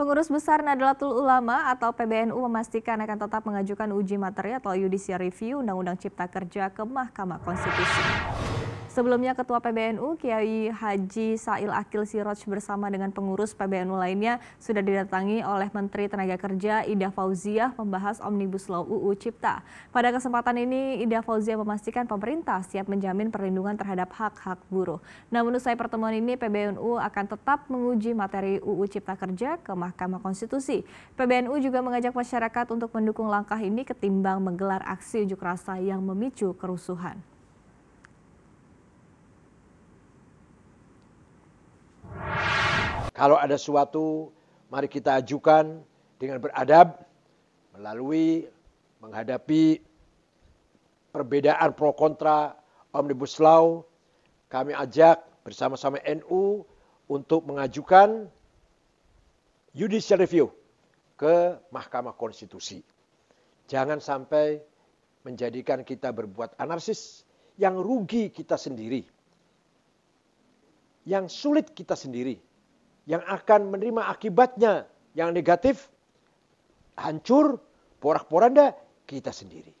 Pengurus Besar Nadlatul Ulama atau PBNU memastikan akan tetap mengajukan uji materi atau judicial review Undang-Undang Cipta Kerja ke Mahkamah Konstitusi. Sebelumnya Ketua PBNU Kiai Haji Sail Akil Siroj bersama dengan pengurus PBNU lainnya sudah didatangi oleh Menteri Tenaga Kerja Ida Fauziah membahas Omnibus Law UU Cipta. Pada kesempatan ini Ida Fauziah memastikan pemerintah siap menjamin perlindungan terhadap hak-hak buruh. Namun usai pertemuan ini PBNU akan tetap menguji materi UU Cipta Kerja ke Mahkamah Konstitusi. PBNU juga mengajak masyarakat untuk mendukung langkah ini ketimbang menggelar aksi unjuk rasa yang memicu kerusuhan. Kalau ada suatu, mari kita ajukan dengan beradab melalui menghadapi perbedaan pro kontra Omnibus Law. Kami ajak bersama-sama NU untuk mengajukan judicial review ke Mahkamah Konstitusi. Jangan sampai menjadikan kita berbuat anarsis yang rugi kita sendiri. Yang sulit kita sendiri yang akan menerima akibatnya yang negatif, hancur, porak-poranda kita sendiri.